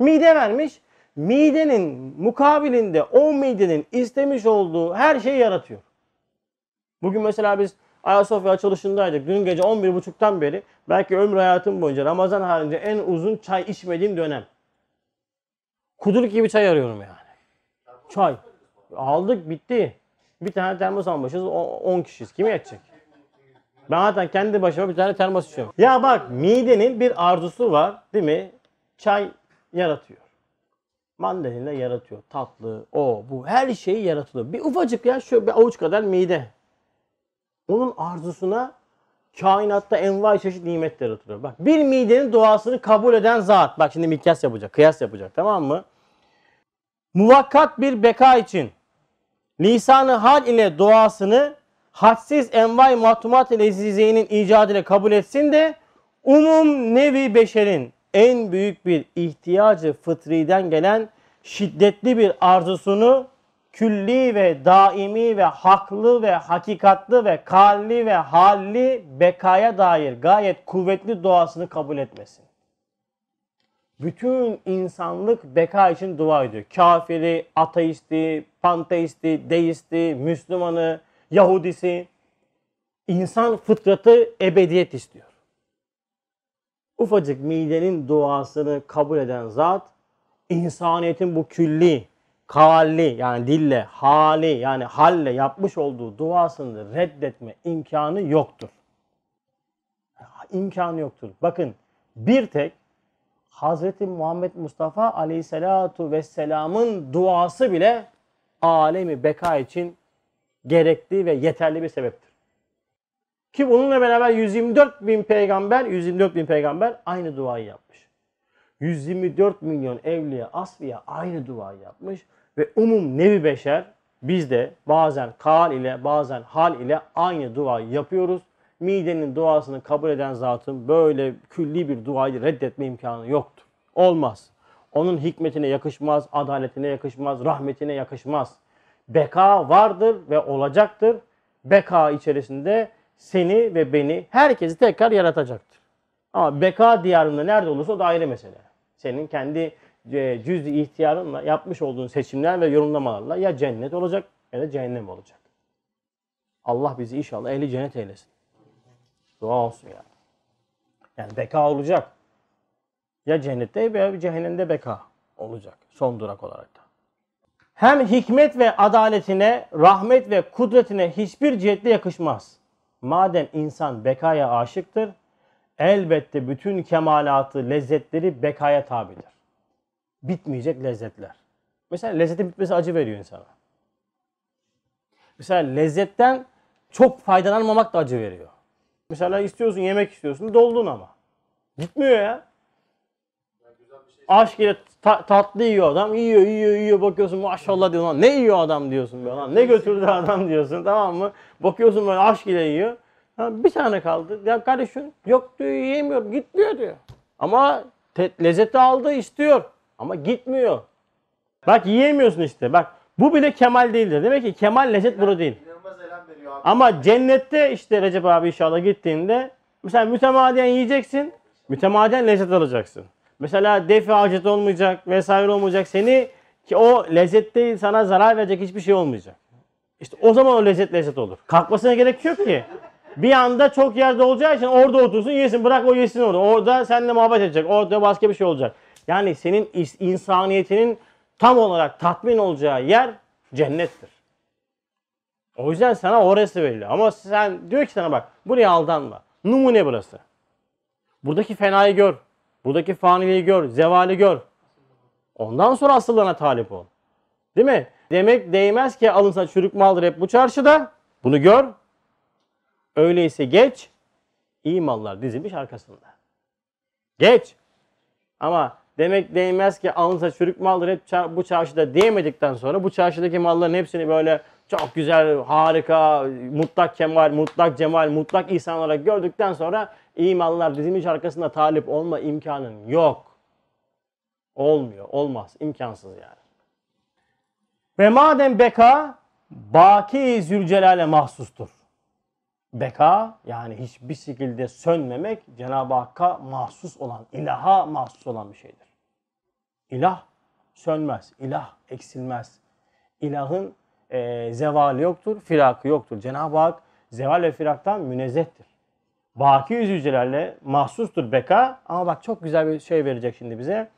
mide vermiş. Midenin mukabilinde o midenin istemiş olduğu her şeyi yaratıyor. Bugün mesela biz Ayasofya açılışındaydık. Dün gece 11.30'dan beri belki ömrü hayatım boyunca Ramazan halinde en uzun çay içmediğim dönem. Kuduruk gibi çay arıyorum yani. Çay. Aldık bitti. Bir tane termos almışız 10 kişiyiz. Kim yetecek? Ben zaten kendi başıma bir tane termos içiyorum. Ya bak midenin bir arzusu var değil mi? Çay yaratıyor. Mandalina yaratıyor. Tatlı, o, bu her şeyi yaratılıyor. Bir ufacık ya şöyle bir avuç kadar mide. Onun arzusuna kainatta envai çeşit nimet yaratılıyor. Bak bir midenin doğasını kabul eden zat. Bak şimdi mikyas yapacak, kıyas yapacak tamam mı? Muvakkat bir beka için lisanı hal ile doğasını hadsiz envai matumat icadı ile kabul etsin de umum nevi beşerin en büyük bir ihtiyacı fıtriden gelen şiddetli bir arzusunu külli ve daimi ve haklı ve hakikatlı ve kalli ve halli bekaya dair gayet kuvvetli doğasını kabul etmesin. Bütün insanlık beka için dua ediyor. Kafiri, ateisti, panteisti, deisti, Müslümanı, Yahudisi, insan fıtratı ebediyet istiyor. Ufacık midenin duasını kabul eden zat, insaniyetin bu külli, kali yani dille, hali yani halle yapmış olduğu duasını reddetme imkanı yoktur. İmkanı yoktur. Bakın bir tek Hz. Muhammed Mustafa Aleyhisselatu Vesselam'ın duası bile alemi beka için gerekli ve yeterli bir sebeptir. Ki bununla beraber 124 bin peygamber, 124 bin peygamber aynı duayı yapmış. 124 milyon evliye, asliya aynı duayı yapmış. Ve umum nevi beşer biz de bazen kal ile bazen hal ile aynı duayı yapıyoruz. Midenin duasını kabul eden zatın böyle külli bir duayı reddetme imkanı yoktur. Olmaz. Onun hikmetine yakışmaz, adaletine yakışmaz, rahmetine yakışmaz beka vardır ve olacaktır. Beka içerisinde seni ve beni herkesi tekrar yaratacaktır. Ama beka diyarında nerede olursa o da ayrı mesele. Senin kendi e, cüz ihtiyarınla yapmış olduğun seçimler ve yorumlamalarla ya cennet olacak ya da cehennem olacak. Allah bizi inşallah ehli cennet eylesin. Dua olsun yani. Yani beka olacak. Ya cennette ya cehennemde beka olacak son durak olarak hem hikmet ve adaletine, rahmet ve kudretine hiçbir cihette yakışmaz. Madem insan bekaya aşıktır, elbette bütün kemalatı, lezzetleri bekaya tabidir. Bitmeyecek lezzetler. Mesela lezzetin bitmesi acı veriyor insana. Mesela lezzetten çok faydalanmamak da acı veriyor. Mesela istiyorsun, yemek istiyorsun, doldun ama. Bitmiyor ya aşk ile ta- tatlı yiyor adam. Yiyor, yiyor, yiyor. Bakıyorsun maşallah diyor lan. Ne yiyor adam diyorsun böyle lan. Ne götürdü adam diyorsun tamam mı? Bakıyorsun böyle aşk ile yiyor. Ha, bir tane kaldı. Ya kardeşim yok diyor yiyemiyorum. Gitmiyor diyor. Ama te- lezzeti aldı istiyor. Ama gitmiyor. Bak yiyemiyorsun işte. Bak bu bile kemal değildir. Demek ki kemal lezzet burada değil. Ama cennette işte Recep abi inşallah gittiğinde mesela mütemadiyen yiyeceksin. Mütemadiyen lezzet alacaksın. Mesela defi acet olmayacak vesaire olmayacak. Seni ki o lezzet değil sana zarar verecek hiçbir şey olmayacak. İşte o zaman o lezzet lezzet olur. Kalkmasına gerek yok ki. Bir anda çok yerde olacağı için orada otursun yesin bırak o yesin orada. Orada seninle muhabbet edecek. Orada başka bir şey olacak. Yani senin insaniyetinin tam olarak tatmin olacağı yer cennettir. O yüzden sana orası belli. Ama sen diyor ki sana bak buraya aldanma. Numune burası. Buradaki fenayı gör. Buradaki faniliği gör, zevali gör. Ondan sonra asıllarına talip ol. Değil mi? Demek değmez ki alınsa çürük maldır hep bu çarşıda. Bunu gör. Öyleyse geç. İyi mallar dizilmiş arkasında. Geç. Ama demek değmez ki alınsa çürük maldır hep bu çarşıda diyemedikten sonra bu çarşıdaki malların hepsini böyle çok güzel, harika, mutlak kemal, mutlak cemal, mutlak ihsan olarak gördükten sonra İyi mallar dizilmiş arkasında talip olma imkanın yok. Olmuyor, olmaz. imkansız yani. Ve madem beka baki zülcelale mahsustur. Beka yani hiçbir şekilde sönmemek Cenab-ı Hakk'a mahsus olan, ilaha mahsus olan bir şeydir. İlah sönmez, ilah eksilmez. İlahın e, zevali yoktur, firakı yoktur. Cenab-ı Hak zeval ve firaktan münezzehtir. Vaki yüzücülerle mahsustur beka. Ama bak çok güzel bir şey verecek şimdi bize.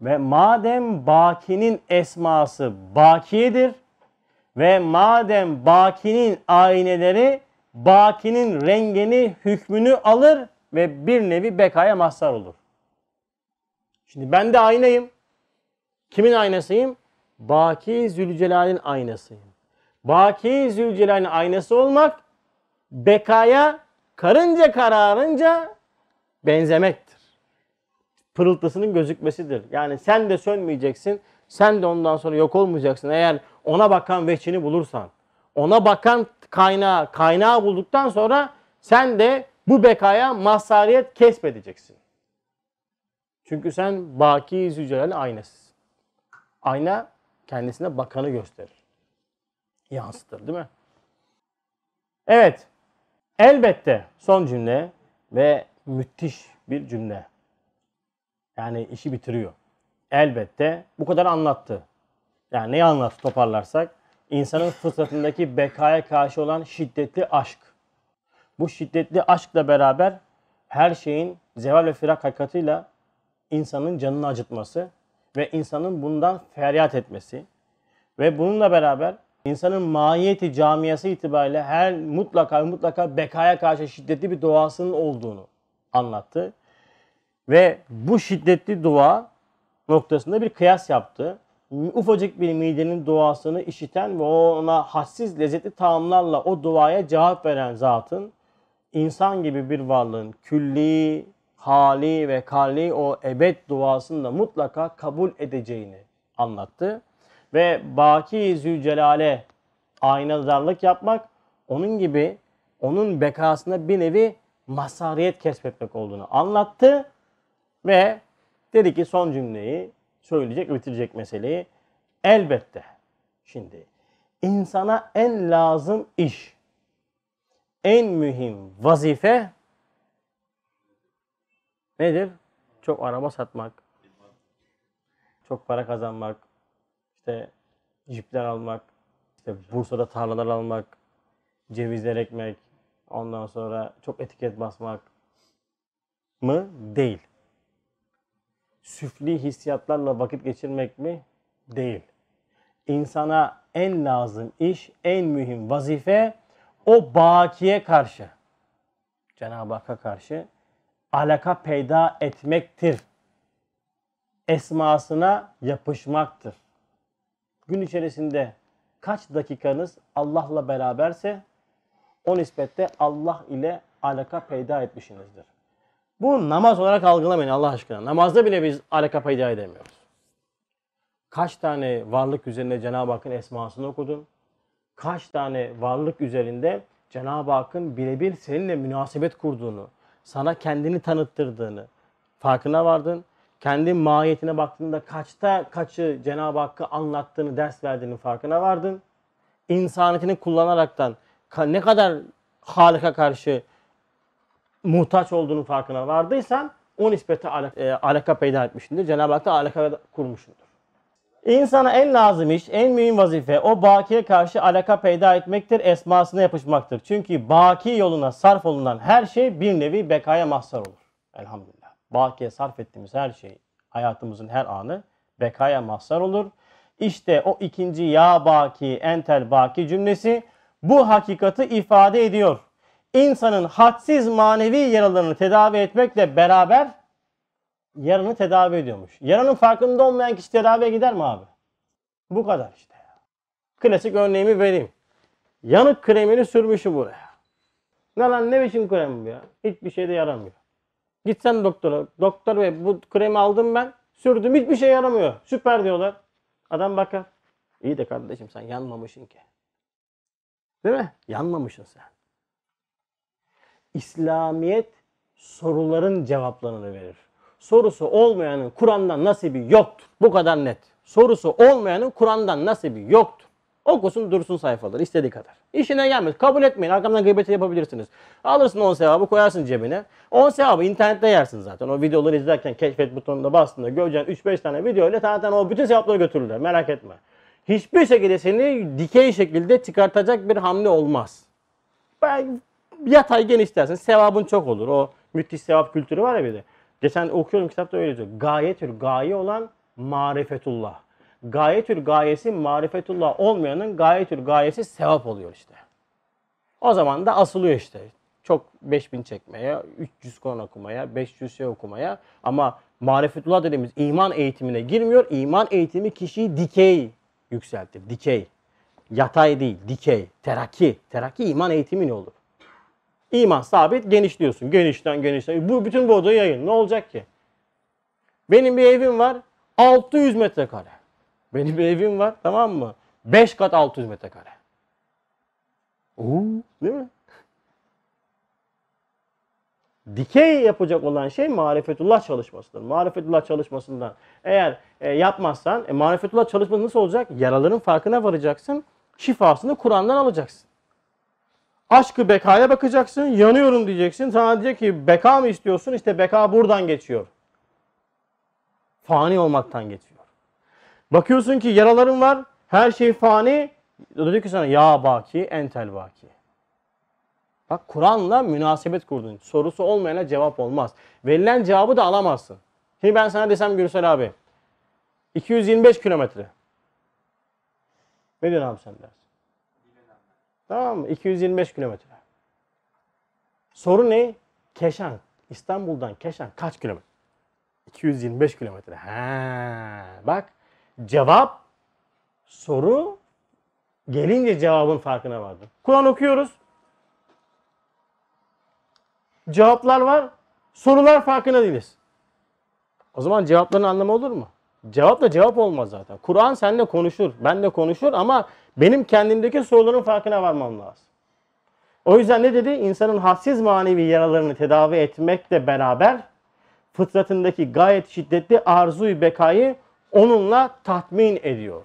Ve madem bakinin esması bakiyedir ve madem bakinin ayneleri bakinin rengini, hükmünü alır ve bir nevi bekaya mazhar olur. Şimdi ben de aynayım. Kimin aynasıyım? Baki Zülcelal'in aynasıyım. Baki Zülcelal'in aynası olmak bekaya Karınca kararınca benzemektir. Pırıltısının gözükmesidir. Yani sen de sönmeyeceksin. Sen de ondan sonra yok olmayacaksın. Eğer ona bakan veçini bulursan, ona bakan kaynağı, kaynağı bulduktan sonra sen de bu bekaya mazhariyet kesmedeceksin. Çünkü sen baki zücelal aynasısın. Ayna kendisine bakanı gösterir. Yansıtır değil mi? Evet. Elbette son cümle ve müthiş bir cümle. Yani işi bitiriyor. Elbette bu kadar anlattı. Yani neyi anlattı toparlarsak? İnsanın fıtratındaki bekaya karşı olan şiddetli aşk. Bu şiddetli aşkla beraber her şeyin zeval ve firak hakikatıyla insanın canını acıtması ve insanın bundan feryat etmesi ve bununla beraber İnsanın mahiyeti camiası itibariyle her mutlaka mutlaka bekaya karşı şiddetli bir duasının olduğunu anlattı. Ve bu şiddetli dua noktasında bir kıyas yaptı. Ufacık bir midenin duasını işiten ve ona hassiz lezzetli taamlarla o duaya cevap veren zatın insan gibi bir varlığın külli, hali ve kali o ebed duasında mutlaka kabul edeceğini anlattı ve Baki Zülcelal'e aynadarlık yapmak onun gibi onun bekasına bir nevi masariyet kesmek olduğunu anlattı ve dedi ki son cümleyi söyleyecek, bitirecek meseleyi. Elbette şimdi insana en lazım iş, en mühim vazife nedir? Çok araba satmak, çok para kazanmak, işte jipler almak, işte Bursa'da tarlalar almak, cevizler ekmek, ondan sonra çok etiket basmak mı? Değil. Süfli hissiyatlarla vakit geçirmek mi? Değil. İnsana en lazım iş, en mühim vazife o bakiye karşı, Cenab-ı Hakk'a karşı alaka peyda etmektir. Esmasına yapışmaktır gün içerisinde kaç dakikanız Allah'la beraberse o nispette Allah ile alaka peyda etmişsinizdir. Bu namaz olarak algılamayın Allah aşkına. Namazda bile biz alaka peyda edemiyoruz. Kaç tane varlık üzerinde Cenab-ı Hakk'ın esmasını okudun? Kaç tane varlık üzerinde Cenab-ı Hakk'ın birebir seninle münasebet kurduğunu, sana kendini tanıttırdığını farkına vardın kendi mahiyetine baktığında kaçta kaçı Cenab-ı Hakk'ı anlattığını, ders verdiğini farkına vardın. İnsaniyetini kullanaraktan ne kadar Halık'a karşı muhtaç olduğunu farkına vardıysan o nispete alaka, e, alaka peyda etmişsindir. Cenab-ı Hak da alaka kurmuşsundur. İnsana en lazım iş, en mühim vazife o bakiye karşı alaka peyda etmektir, esmasına yapışmaktır. Çünkü baki yoluna sarf olunan her şey bir nevi bekaya mahzar olur. Elhamdülillah. Bakiye sarf ettiğimiz her şey, hayatımızın her anı bekaya mahzar olur. İşte o ikinci ya baki, entel baki cümlesi bu hakikati ifade ediyor. İnsanın hadsiz manevi yaralarını tedavi etmekle beraber yaranı tedavi ediyormuş. Yaranın farkında olmayan kişi tedaviye gider mi abi? Bu kadar işte. Klasik örneğimi vereyim. Yanık kremini sürmüşüm buraya. Ne lan ne biçim krem bu ya? Hiçbir şeyde yaramıyor. Gitsen doktora. Doktor bey bu kremi aldım ben. Sürdüm hiçbir şey yaramıyor. Süper diyorlar. Adam bakar. İyi de kardeşim sen yanmamışsın ki. Değil mi? Yanmamışsın sen. İslamiyet soruların cevaplarını verir. Sorusu olmayanın Kur'an'dan nasibi yoktur. Bu kadar net. Sorusu olmayanın Kur'an'dan nasibi yoktur. Okusun dursun sayfaları istediği kadar. İşine gelmez. Kabul etmeyin. Arkamdan gıybet yapabilirsiniz. Alırsın 10 sevabı koyarsın cebine. 10 sevabı internette yersin zaten. O videoları izlerken keşfet butonuna bastığında göreceğin 3-5 tane video ile zaten o bütün sevapları götürürler. Merak etme. Hiçbir şekilde seni dikey şekilde çıkartacak bir hamle olmaz. Ben yatay genişlersin. Sevabın çok olur. O müthiş sevap kültürü var ya bir de. Geçen okuyorum kitapta öyle diyor. Gayetül gaye olan marifetullah gayetül gayesi marifetullah olmayanın gayetül gayesi sevap oluyor işte. O zaman da asılıyor işte. Çok 5000 çekmeye, 300 Kur'an okumaya, 500 şey okumaya ama marifetullah dediğimiz iman eğitimine girmiyor. İman eğitimi kişiyi dikey yükseltir. Dikey. Yatay değil, dikey. Teraki. Teraki iman eğitimi ne olur? İman sabit genişliyorsun. Genişten genişten. Bu bütün bu odayı yayın. Ne olacak ki? Benim bir evim var. 600 metrekare. Benim bir evim var tamam mı? 5 kat 600 metrekare. Oo, değil mi? Dikey yapacak olan şey marifetullah çalışmasıdır. Marifetullah çalışmasından eğer e, yapmazsan e, marifetullah çalışması nasıl olacak? Yaraların farkına varacaksın. Şifasını Kur'an'dan alacaksın. Aşkı bekaya bakacaksın. Yanıyorum diyeceksin. Sana diyecek ki beka mı istiyorsun? İşte beka buradan geçiyor. Fani olmaktan geçiyor. Bakıyorsun ki yaraların var. Her şey fani. Dedi ki sana ya baki entel baki. Bak Kur'an'la münasebet kurdun. Sorusu olmayana cevap olmaz. Verilen cevabı da alamazsın. Şimdi ben sana desem Gürsel abi 225 kilometre. Ne diyorsun abi sen dersin? Tamam 225 kilometre. Soru ne? Keşan. İstanbul'dan Keşan kaç kilometre? 225 kilometre. Ha, bak Cevap, soru gelince cevabın farkına vardım. Kur'an okuyoruz. Cevaplar var. Sorular farkına değiliz. O zaman cevapların anlamı olur mu? Cevap da cevap olmaz zaten. Kur'an seninle konuşur, ben de konuşur ama benim kendimdeki soruların farkına varmam lazım. O yüzden ne dedi? İnsanın hassiz manevi yaralarını tedavi etmekle beraber fıtratındaki gayet şiddetli arzuyu bekayı onunla tatmin ediyor.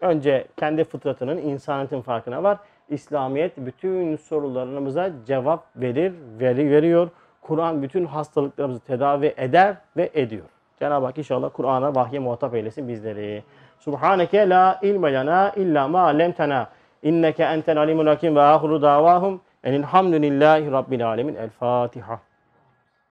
Önce kendi fıtratının, insaniyetin farkına var. İslamiyet bütün sorularımıza cevap verir, veri veriyor. Kur'an bütün hastalıklarımızı tedavi eder ve ediyor. Cenab-ı Hak inşallah Kur'an'a vahye muhatap eylesin bizleri. Subhaneke la ilme lana illa ma lemtena. İnneke enten alimul hakim ve ahiru davahum. Enilhamdülillahi rabbil alemin. El Fatiha.